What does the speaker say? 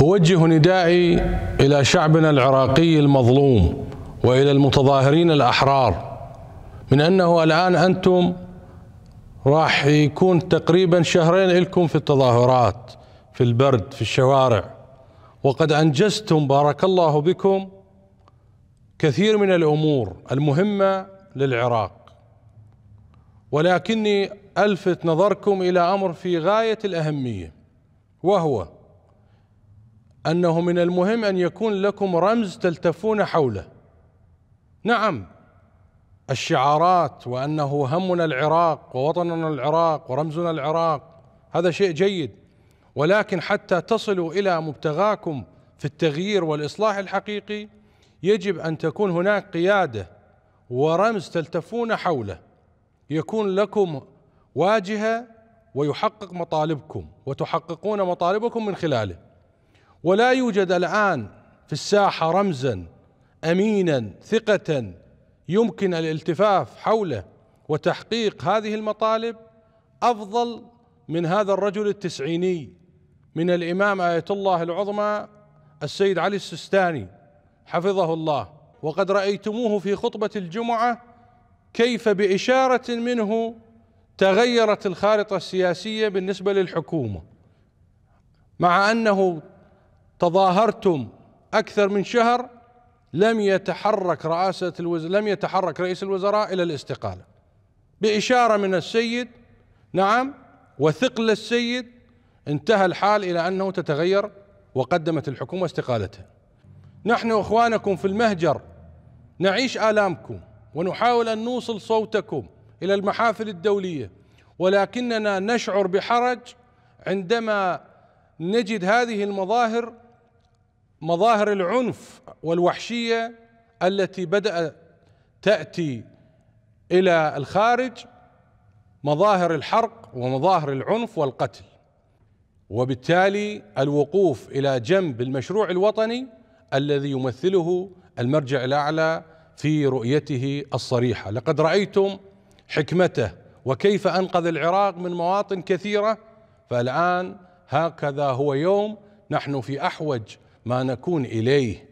أوجه ندائي إلى شعبنا العراقي المظلوم وإلى المتظاهرين الأحرار من أنه الآن أنتم راح يكون تقريبا شهرين لكم في التظاهرات في البرد في الشوارع وقد أنجزتم بارك الله بكم كثير من الأمور المهمة للعراق ولكني ألفت نظركم إلى أمر في غاية الأهمية وهو أنه من المهم أن يكون لكم رمز تلتفون حوله نعم الشعارات وأنه همنا العراق ووطننا العراق ورمزنا العراق هذا شيء جيد ولكن حتى تصلوا إلى مبتغاكم في التغيير والإصلاح الحقيقي يجب أن تكون هناك قيادة ورمز تلتفون حوله يكون لكم واجهة ويحقق مطالبكم وتحققون مطالبكم من خلاله ولا يوجد الان في الساحه رمزا امينا ثقه يمكن الالتفاف حوله وتحقيق هذه المطالب افضل من هذا الرجل التسعيني من الامام ايه الله العظمى السيد علي السستاني حفظه الله وقد رايتموه في خطبه الجمعه كيف باشاره منه تغيرت الخارطه السياسيه بالنسبه للحكومه مع انه تظاهرتم أكثر من شهر لم يتحرك رئاسة الوز... لم يتحرك رئيس الوزراء إلى الاستقالة بإشارة من السيد نعم وثقل السيد انتهى الحال إلى أنه تتغير وقدمت الحكومة استقالته نحن إخوانكم في المهجر نعيش آلامكم ونحاول أن نوصل صوتكم إلى المحافل الدولية ولكننا نشعر بحرج عندما نجد هذه المظاهر مظاهر العنف والوحشيه التي بدات تاتي الى الخارج مظاهر الحرق ومظاهر العنف والقتل وبالتالي الوقوف الى جنب المشروع الوطني الذي يمثله المرجع الاعلى في رؤيته الصريحه لقد رايتم حكمته وكيف انقذ العراق من مواطن كثيره فالان هكذا هو يوم نحن في احوج ما نكون إليه